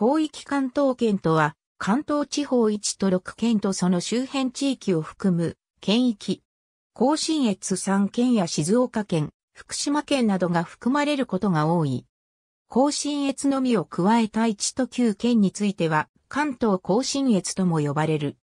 広域関東圏とは、関東地方1と6県とその周辺地域を含む、県域。甲信越3県や静岡県、福島県などが含まれることが多い。甲信越のみを加えた1と9県については、関東甲信越とも呼ばれる。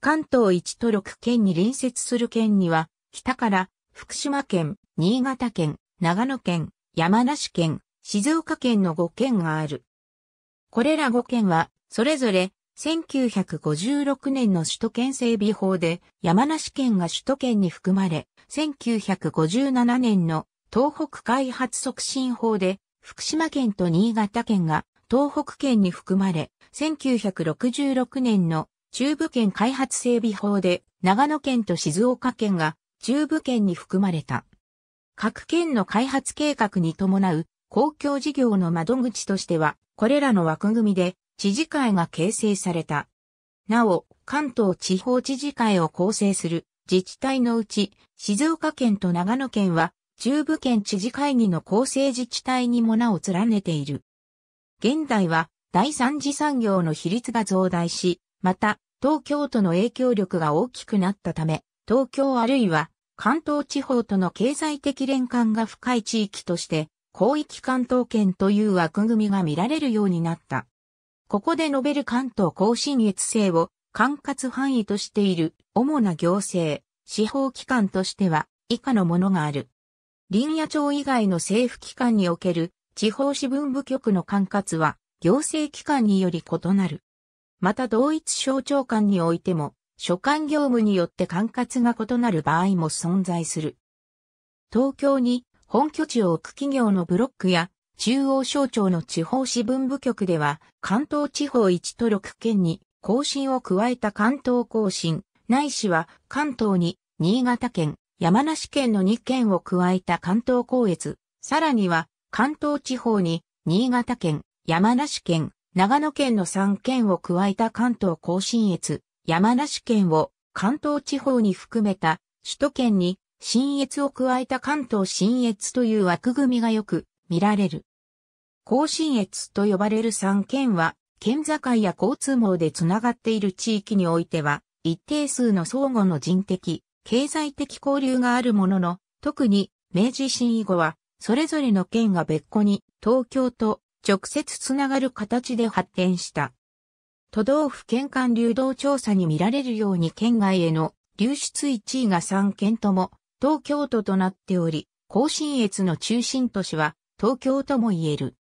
関東1と6県に隣接する県には、北から福島県、新潟県、長野県、山梨県、静岡県の5県がある。これら5県は、それぞれ、1956年の首都圏整備法で山梨県が首都圏に含まれ、1957年の東北開発促進法で福島県と新潟県が東北県に含まれ、1966年の中部圏開発整備法で長野県と静岡県が中部圏に含まれた。各県の開発計画に伴う公共事業の窓口としては、これらの枠組みで知事会が形成された。なお、関東地方知事会を構成する自治体のうち、静岡県と長野県は、中部県知事会議の構成自治体にも名を連ねている。現代は、第三次産業の比率が増大し、また、東京都の影響力が大きくなったため、東京あるいは関東地方との経済的連関が深い地域として広域関東圏という枠組みが見られるようになった。ここで述べる関東甲信越制を管轄範囲としている主な行政、司法機関としては以下のものがある。林野町以外の政府機関における地方支分部局の管轄は行政機関により異なる。また同一省庁間においても所管業務によって管轄が異なる場合も存在する。東京に本拠地を置く企業のブロックや、中央省庁の地方支分部局では、関東地方1都6県に更新を加えた関東更新、ないしは関東に新潟県、山梨県の2県を加えた関東高越、さらには関東地方に新潟県、山梨県、長野県の3県を加えた関東甲信越、山梨県を関東地方に含めた首都圏に新越を加えた関東新越という枠組みがよく見られる。甲信越と呼ばれる三県は、県境や交通網でつながっている地域においては、一定数の相互の人的、経済的交流があるものの、特に明治新以後は、それぞれの県が別個に東京と直接つながる形で発展した。都道府県間流動調査に見られるように県外への流出1位が3県とも東京都となっており、甲信越の中心都市は東京とも言える。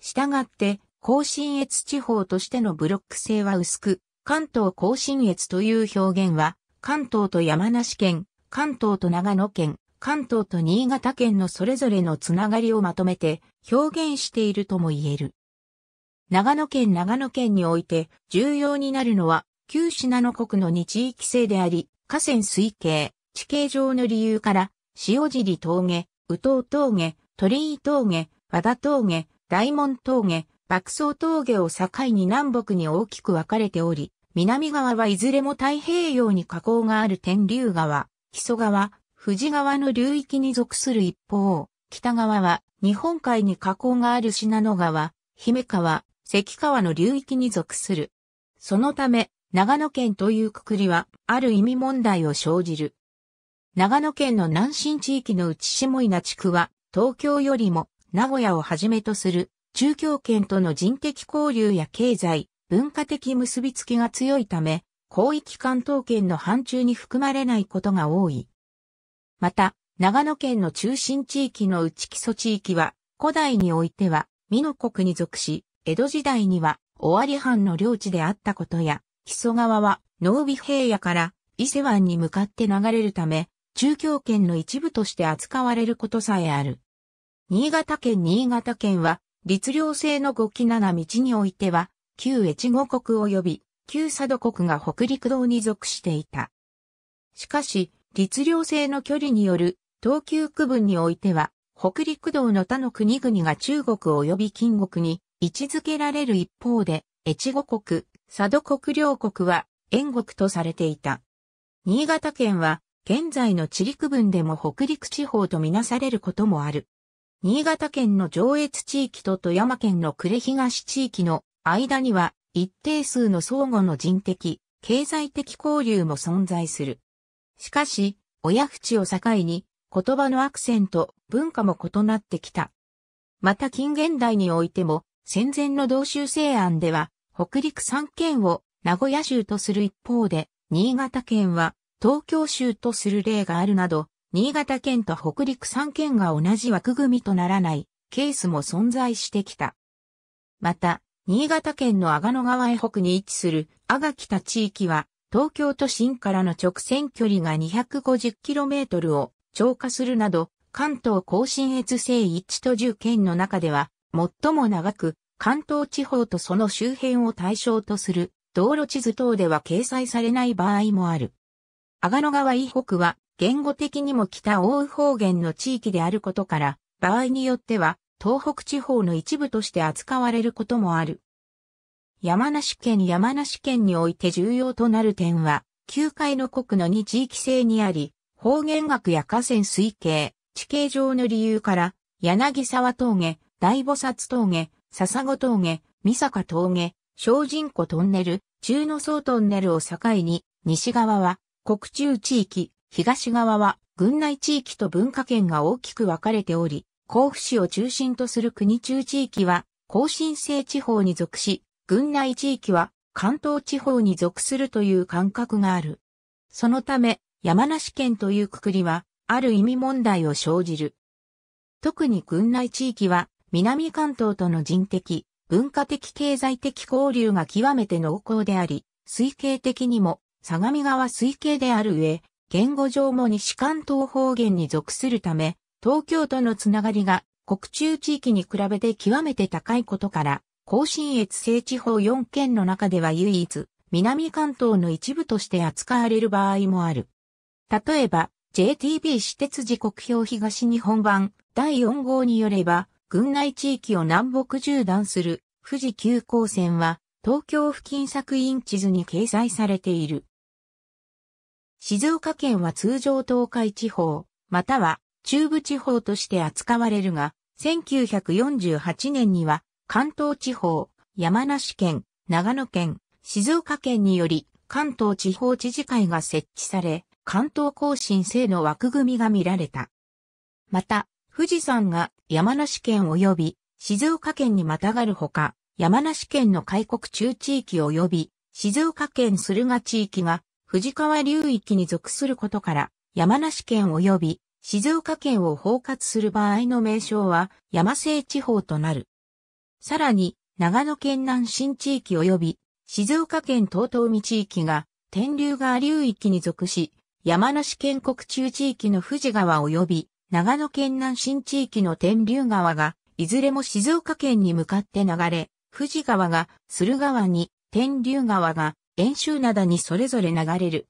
したがって、甲信越地方としてのブロック性は薄く、関東甲信越という表現は、関東と山梨県、関東と長野県、関東と新潟県のそれぞれのつながりをまとめて表現しているとも言える。長野県長野県において重要になるのは、旧信濃国の2地域性であり、河川水系、地形上の理由から、塩尻峠、宇藤峠、鳥居峠、和田峠、大門峠、爆走峠を境に南北に大きく分かれており、南側はいずれも太平洋に河口がある天竜川、木曽川、富士川の流域に属する一方、北側は日本海に河口がある信濃川、姫川、関川の流域に属する。そのため、長野県というくくりは、ある意味問題を生じる。長野県の南信地域の内下稲地区は、東京よりも名古屋をはじめとする中京圏との人的交流や経済、文化的結びつきが強いため、広域関東圏の範疇に含まれないことが多い。また、長野県の中心地域の内基礎地域は、古代においては、美濃国に属し、江戸時代には、尾張藩の領地であったことや、木曽川は、濃尾平野から伊勢湾に向かって流れるため、中京圏の一部として扱われることさえある。新潟県新潟県は、律令制の五期七道においては、旧越後国及び、旧佐渡国が北陸道に属していた。しかし、律令制の距離による、東急区分においては、北陸道の他の国々が中国及び金国に位置づけられる一方で、越後国、佐渡国両国は、縁国とされていた。新潟県は、現在の地陸分でも北陸地方とみなされることもある。新潟県の上越地域と富山県の呉東地域の間には一定数の相互の人的、経済的交流も存在する。しかし、親淵を境に言葉のアクセント、文化も異なってきた。また近現代においても戦前の同州制案では北陸三県を名古屋州とする一方で新潟県は東京州とする例があるなど、新潟県と北陸3県が同じ枠組みとならないケースも存在してきた。また、新潟県の阿賀野川へ北に位置する阿賀北地域は、東京都心からの直線距離が 250km を超過するなど、関東甲信越西1都10県の中では、最も長く、関東地方とその周辺を対象とする道路地図等では掲載されない場合もある。阿賀野川以北は、言語的にも北奥羽方言の地域であることから、場合によっては、東北地方の一部として扱われることもある。山梨県山梨県において重要となる点は、旧海の国の2地域性にあり、方言学や河川水系、地形上の理由から、柳沢峠、大菩薩峠、笹子峠、三坂峠、小人湖トンネル、中野総トンネルを境に、西側は国中地域、東側は軍内地域と文化圏が大きく分かれており、甲府市を中心とする国中地域は、甲信西地方に属し、軍内地域は関東地方に属するという感覚がある。そのため、山梨県というくくりは、ある意味問題を生じる。特に軍内地域は、南関東との人的、文化的経済的交流が極めて濃厚であり、推計的にも相模川水系である上、言語上も西関東方言に属するため、東京とのつながりが国中地域に比べて極めて高いことから、甲信越西地方4県の中では唯一、南関東の一部として扱われる場合もある。例えば、JTB 私鉄時刻表東日本版第4号によれば、軍内地域を南北縦断する富士急行線は、東京付近作品地図に掲載されている。静岡県は通常東海地方、または中部地方として扱われるが、1948年には関東地方、山梨県、長野県、静岡県により関東地方知事会が設置され、関東更新制の枠組みが見られた。また、富士山が山梨県及び静岡県にまたがるほか、山梨県の開国中地域及び静岡県駿河地域が藤川流域に属することから、山梨県及び静岡県を包括する場合の名称は山西地方となる。さらに、長野県南新地域及び静岡県東東海地域が天竜川流域に属し、山梨県国中地域の富士川及び長野県南新地域の天竜川が、いずれも静岡県に向かって流れ、富士川が駿河湾に、天竜川が遠州灘にそれぞれ流れる。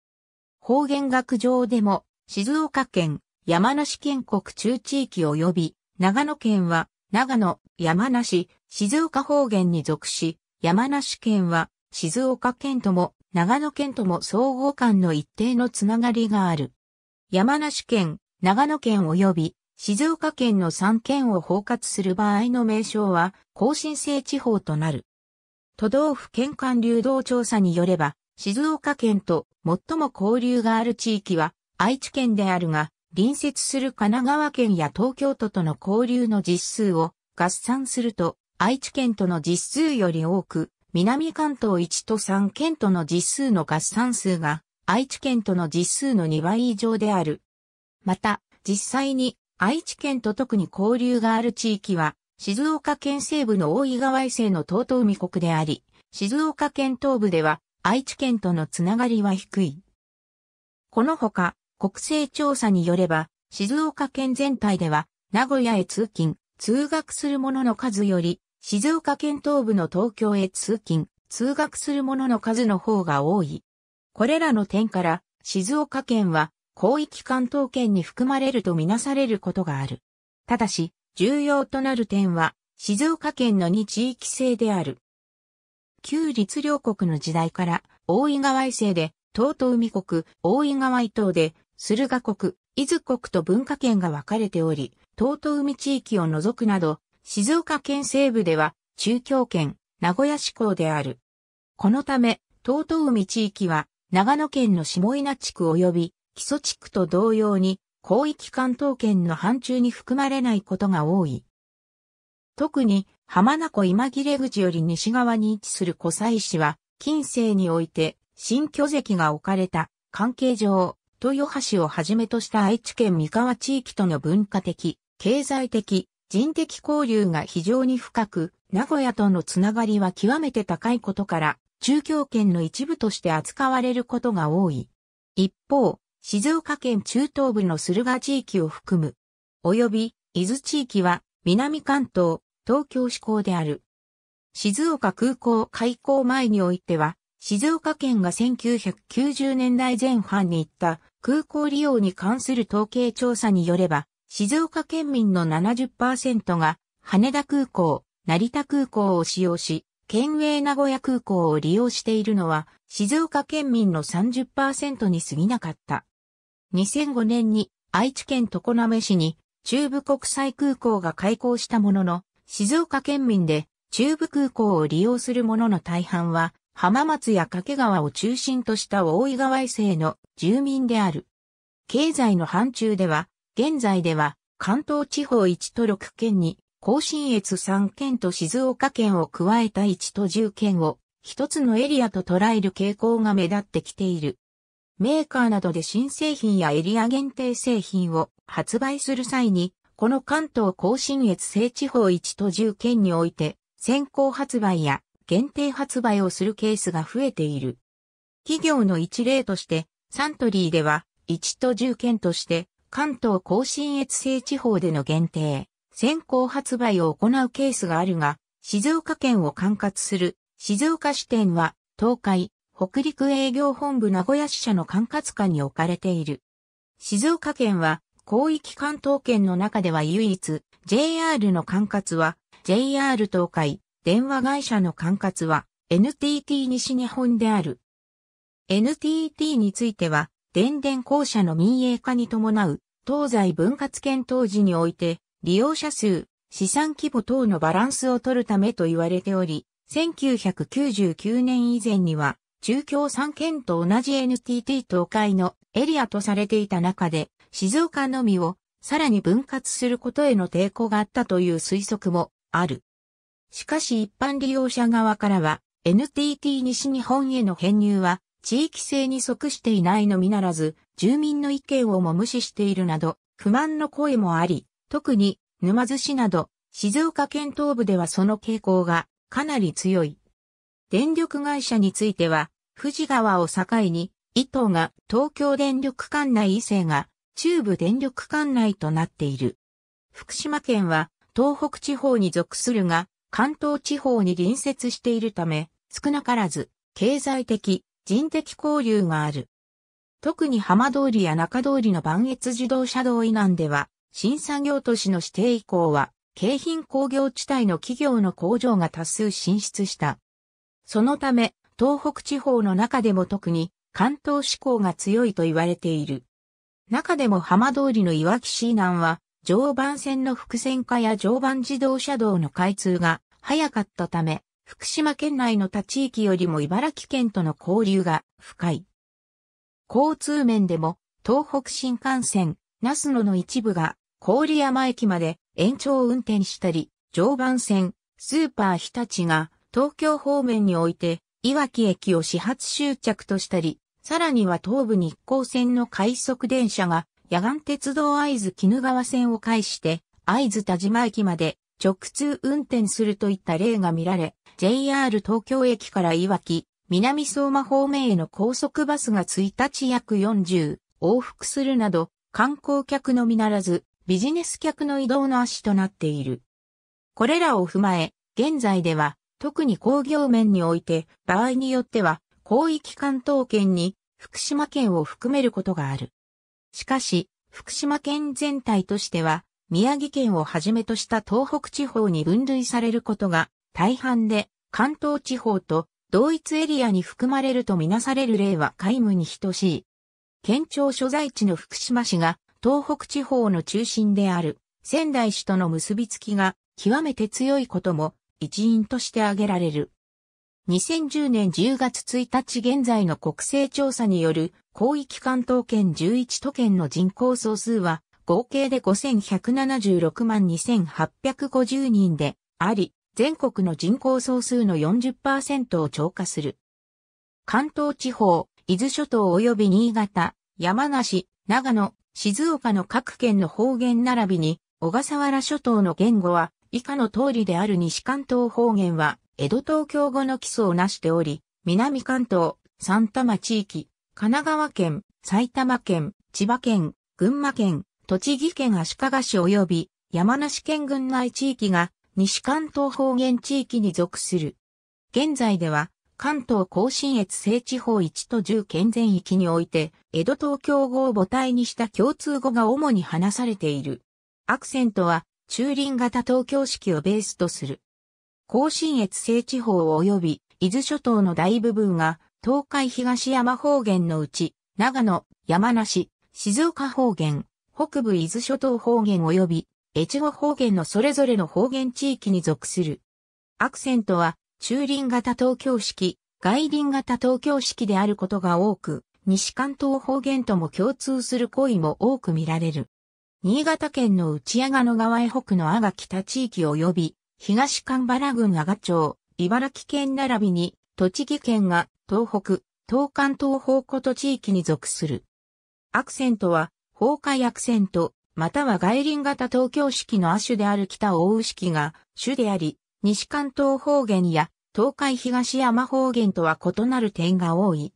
方言学上でも、静岡県、山梨県国中地域及び、長野県は、長野、山梨、静岡方言に属し、山梨県は、静岡県とも、長野県とも総合間の一定のつながりがある。山梨県、長野県及び、静岡県の3県を包括する場合の名称は、更新制地方となる。都道府県間流動調査によれば、静岡県と最も交流がある地域は愛知県であるが、隣接する神奈川県や東京都との交流の実数を合算すると、愛知県との実数より多く、南関東1と3県との実数の合算数が、愛知県との実数の2倍以上である。また、実際に愛知県と特に交流がある地域は、静岡県西部の大井川衛星の東東海国であり、静岡県東部では愛知県とのつながりは低い。このほか、国勢調査によれば、静岡県全体では、名古屋へ通勤、通学する者の数より、静岡県東部の東京へ通勤、通学する者の数の方が多い。これらの点から、静岡県は、広域関東圏に含まれるとみなされることがある。ただし、重要となる点は、静岡県の2地域制である。旧律令国の時代から、大井川伊勢で、東都海国、大井川伊東で、駿河国、伊豆国と文化圏が分かれており、東都海地域を除くなど、静岡県西部では、中京県、名古屋市港である。このため、東都海地域は、長野県の下稲地区及び、木曽地区と同様に、広域関東圏の範疇に含まれないことが多い。特に浜名湖今切れ口より西側に位置する湖西市は、近世において新巨石が置かれた関係上、豊橋をはじめとした愛知県三河地域との文化的、経済的、人的交流が非常に深く、名古屋とのつながりは極めて高いことから、中京圏の一部として扱われることが多い。一方、静岡県中東部の駿河地域を含む、及び伊豆地域は南関東、東京志向である。静岡空港開港前においては、静岡県が1990年代前半に行った空港利用に関する統計調査によれば、静岡県民の70%が羽田空港、成田空港を使用し、県営名古屋空港を利用しているのは静岡県民の30%に過ぎなかった。2005年に愛知県常滑市に中部国際空港が開港したものの、静岡県民で中部空港を利用する者のの大半は、浜松や掛川を中心とした大井川衛星の住民である。経済の範疇では、現在では関東地方1都6県に、甲信越3県と静岡県を加えた1都10県を一つのエリアと捉える傾向が目立ってきている。メーカーなどで新製品やエリア限定製品を発売する際に、この関東甲信越西地方1都10県において、先行発売や限定発売をするケースが増えている。企業の一例として、サントリーでは、1都10県として、関東甲信越西地方での限定、先行発売を行うケースがあるが、静岡県を管轄する、静岡支店は、東海、北陸営業本部名古屋支社の管轄下に置かれている。静岡県は広域関東圏の中では唯一、JR の管轄は JR 東海、電話会社の管轄は NTT 西日本である。NTT については、電電公社の民営化に伴う東西分割検討時において、利用者数、資産規模等のバランスを取るためと言われており、1999年以前には中京三県と同じ NTT 東海のエリアとされていた中で、静岡のみをさらに分割することへの抵抗があったという推測もある。しかし一般利用者側からは、NTT 西日本への編入は地域性に即していないのみならず、住民の意見をも無視しているなど、不満の声もあり、特に沼津市など静岡県東部ではその傾向がかなり強い。電力会社については、富士川を境に、伊東が東京電力管内伊勢が中部電力管内となっている。福島県は東北地方に属するが、関東地方に隣接しているため、少なからず経済的、人的交流がある。特に浜通りや中通りの磐越自動車道以南では、新産業都市の指定以降は、京浜工業地帯の企業の工場が多数進出した。そのため、東北地方の中でも特に関東志向が強いと言われている。中でも浜通りのいわき市南は常磐線の複線化や常磐自動車道の開通が早かったため、福島県内の他地域よりも茨城県との交流が深い。交通面でも東北新幹線、那須野の一部が郡山駅まで延長運転したり、常磐線、スーパー日立が東京方面においていわき駅を始発終着としたり、さらには東武日光線の快速電車が、野岸鉄道会津絹川線を介して、会津田島駅まで直通運転するといった例が見られ、JR 東京駅からいわき、南相馬方面への高速バスが1日約40往復するなど、観光客のみならず、ビジネス客の移動の足となっている。これらを踏まえ、現在では特に工業面において、場合によっては、広域関東圏に福島県を含めることがある。しかし、福島県全体としては、宮城県をはじめとした東北地方に分類されることが大半で、関東地方と同一エリアに含まれるとみなされる例は皆無に等しい。県庁所在地の福島市が東北地方の中心である仙台市との結びつきが極めて強いことも一員として挙げられる。2010年10月1日現在の国勢調査による広域関東圏11都県の人口総数は合計で5176万2850人であり、全国の人口総数の40%を超過する。関東地方、伊豆諸島及び新潟、山梨、長野、静岡の各県の方言並びに、小笠原諸島の言語は以下の通りである西関東方言は、江戸東京語の基礎をなしており、南関東、三多摩地域、神奈川県、埼玉県、千葉県、群馬県、栃木県足利市及び山梨県群内地域が西関東方言地域に属する。現在では関東甲信越西地方1と10県全域において江戸東京語を母体にした共通語が主に話されている。アクセントは中輪型東京式をベースとする。甲信越西地方及び伊豆諸島の大部分が東海東山方言のうち、長野、山梨、静岡方言、北部伊豆諸島方言及び越後方言のそれぞれの方言地域に属する。アクセントは中輪型東京式、外輪型東京式であることが多く、西関東方言とも共通する行為も多く見られる。新潟県の内賀野川江北の阿賀北地域及び、東神原郡阿賀町、茨城県並びに、栃木県が東北、東関東方古都地域に属する。アクセントは、崩壊アクセント、または外輪型東京式の亜種である北大羽式が種であり、西関東方言や東海東山方言とは異なる点が多い。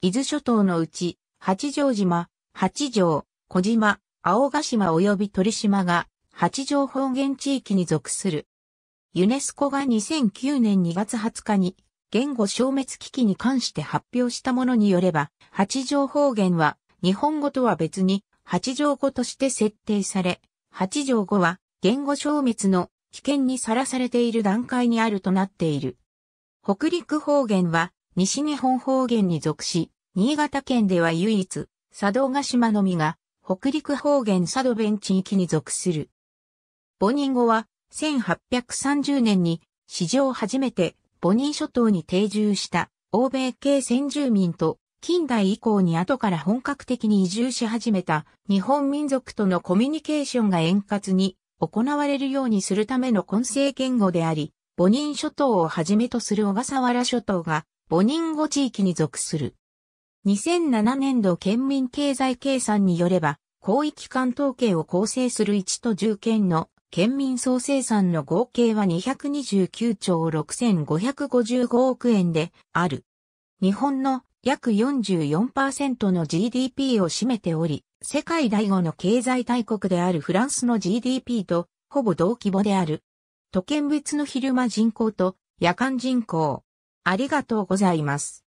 伊豆諸島のうち、八丈島、八丈、小島、青ヶ島及び鳥島が八丈方言地域に属する。ユネスコが2009年2月20日に言語消滅危機に関して発表したものによれば、八丈方言は日本語とは別に八丈語として設定され、八丈語は言語消滅の危険にさらされている段階にあるとなっている。北陸方言は西日本方言に属し、新潟県では唯一、佐渡ヶ島のみが北陸方言佐渡弁地域に属する。ボニン語は1830年に史上初めてボニ諸島に定住した欧米系先住民と近代以降に後から本格的に移住し始めた日本民族とのコミュニケーションが円滑に行われるようにするための混成言語であり、ボニン諸島をはじめとする小笠原諸島がボニン語地域に属する。2007年度県民経済計算によれば、広域間統計を構成する1と10県の県民総生産の合計は229兆6555億円である。日本の約44%の GDP を占めており、世界第5の経済大国であるフランスの GDP とほぼ同規模である。都県別の昼間人口と夜間人口。ありがとうございます。